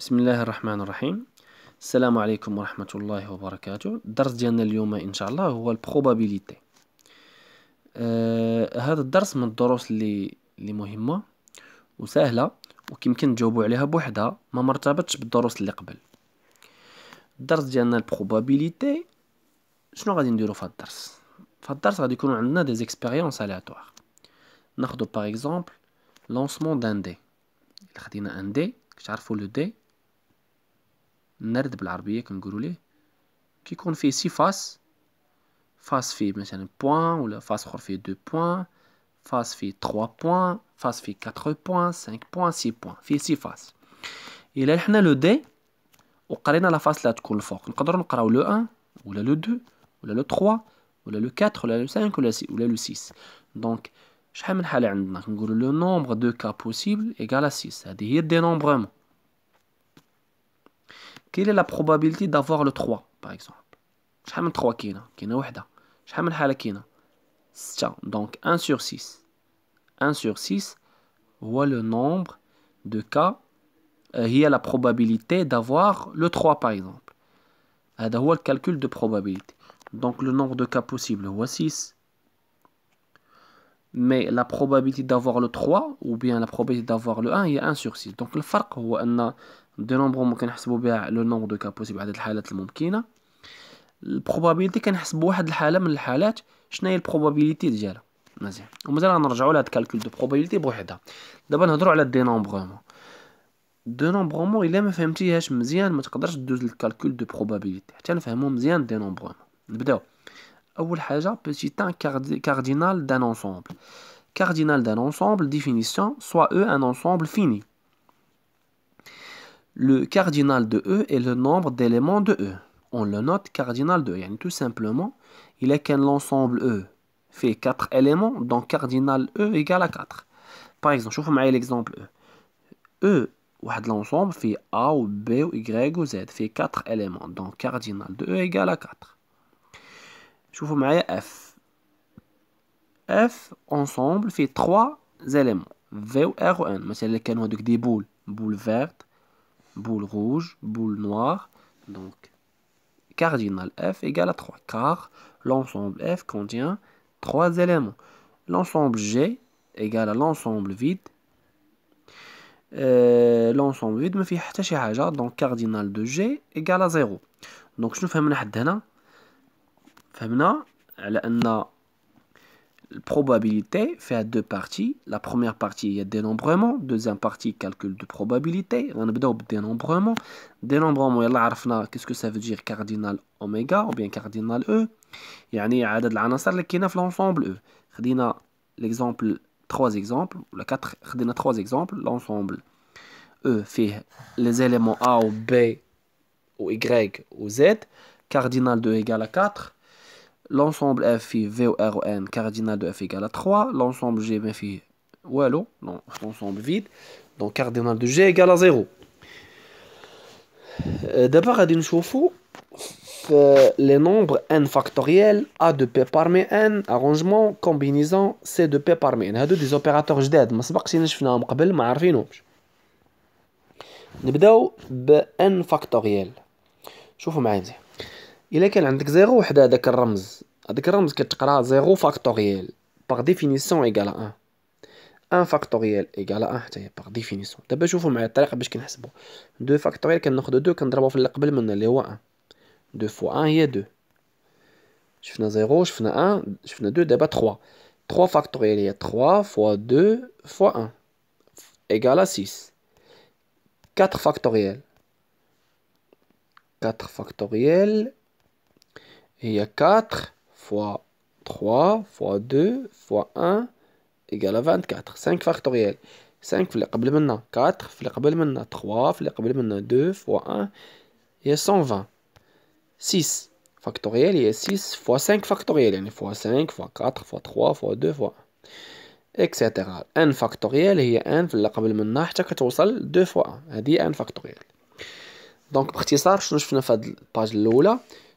بسم الله الرحمن الرحيم السلام عليكم ورحمة الله وبركاته الدرس ديالنا اليوم إن شاء الله هو البروبابيليتي آه هذا الدرس من الدروس اللي اللي مهمة وسهلة وكيمكن تجاوبوا عليها بوحدها ما مرتبطش بالدروس اللي قبل الدرس ديالنا البروبابيليتي شنو غادي نديرو في الدرس في الدرس غادي يكونوا عندنا دي زيكسبيريونس الياتوار ناخذ باغ اكزومبل لونسمون دان دي الا خدينا ان دي كتعرفوا لو دي النرد بالعربية كنقولو ليه كيكون فيه سي فاس فاس فيه مثلا بوان ولا فاس اخر فيه دو بوان فاس فيه تخوا بوان فاس فيه كاتخ بوان سانك بوان سي بوان فيه سي فاس إلا لحنا لو دي وقرينا لا فاس اللي تكون الفوق نقدرو نقراو لو ان ولا لو دو ولا لو تخوا ولا لو 4 ولا لو 5 ولا سي ولا لو 6 دونك شحال من حاله عندنا كنقولوا لو نومبر دو كا بوسيبل ايغال 6 هذه هي دي نومبرمون quelle est la probabilité d'avoir le 3 par exemple شحال من 3 كاينه 6 donc 1 sur 6 1 sur 6 voit le nombre de cas euh, a la probabilité d'avoir le 3 par exemple هذا le calcul de probabilité donc le nombre de cas possible voit 6 مي لا probabilité d'avoir لو 3 ou بيان لا probabilité d'avoir لو 1 هي 1 sur 6 دونك الفرق هو ان دي نومبر ممكن نحسبوا بها لو نومبر دو كابوسيب عدد الحالات الممكنه البروبابيليتي كنحسبوا واحد الحاله من الحالات شنو هي البروبابيليتي ديالها مزيان ومازال غنرجعوا لهاد كالكول دو بروبابيليتي بوحدها دابا نهضروا على دي نومبرومون دو نومبرومون الا ما فهمتيهاش مزيان ما تقدرش دوز للكالكول دو بروبابيليتي حتى نفهمو مزيان دي نومبرومون نبداو أول حاجة petit 1 cardinal d'un ensemble cardinal d'un ensemble définition soit E un ensemble fini le cardinal de E est le nombre d'éléments de E on le note cardinal de E tout simplement il est qu'un l'ensemble E fait 4 éléments donc cardinal E égale à 4 par exemple je vous mets l'exemple E E de l'ensemble fait A ou B ou Y ou Z fait 4 éléments donc cardinal de E égale à 4 شوفوا معايا اف f F ensemble 3 éléments V, و R و N. مثلا اللي كانوا هذوك دي بول بول فيرت بول روج بول نوار دونك cardinal f égale à 3 car l'ensemble f contient 3 éléments. L'ensemble G égale à l'ensemble vide. Euh, l'ensemble vide me fait حتى donc cardinal de G égale à 0. Donc je nous fais من فهمنا على la probabilité fait deux parties. La première partie, il y a dénombrement. Deuxième partie, calcul de probabilité. On de dénombrement. Dénombrement, qu'est-ce que ça veut dire cardinal oméga ou bien cardinal E il يعني la العناصر qui qui في l'ensemble E. a l'exemple trois exemples quatre 4 a trois exemples l'ensemble E fait les éléments A ou B ou Y ou Z. Cardinal 2 égale à 4 l'ensemble f v r n cardinal de f égale à 3 l'ensemble g ما فيه non l'ensemble vide donc cardinal de g égale à 0 euh, d'abord غادي نشوفو les nombres n factoriel a de p m n arrangement combinaison c de p parmi n هادو des opérateurs جداد ما سبقتينا شفناهم قبل ما عارفينهمش نبداو ب n factoriel شوفوا معايا مزيان الا كان عندك زيرو وحده هذاك الرمز هذاك الرمز كتقرا زيرو فاكتوريال باغ ديفينيسيون ايغال ا 1 ان فاكتوريال ايغال 1 حتى هي باغ ديفينيسيون دابا شوفوا معايا الطريقه باش كنحسبوا 2 فاكتوريال كناخذ 2 كنضربوا في اللي قبل منها اللي هو 1 2 فوا 1 هي 2 شفنا زيرو شفنا 1 شفنا 2 دابا 3 3 فاكتوريال هي 3 فوا 2 فوا 1 ايكال 6 4 فاكتوريال 4 فاكتوريال Et il y a 4 fois 3 fois 2 fois 1 égale à 24. 5 factoriel. 5 في 4 في 3 في 2 fois 1 120 6 factoriel 6 fois 5 factoriel يعني fois 5 fois 4 fois 3 fois 2 fois 1 etc n factoriel هي n في اللي قبل حتى كتوصل 2 fois 1 هذه n factoriel Donc باختصار شنو شفنا في هذه الباج الاولى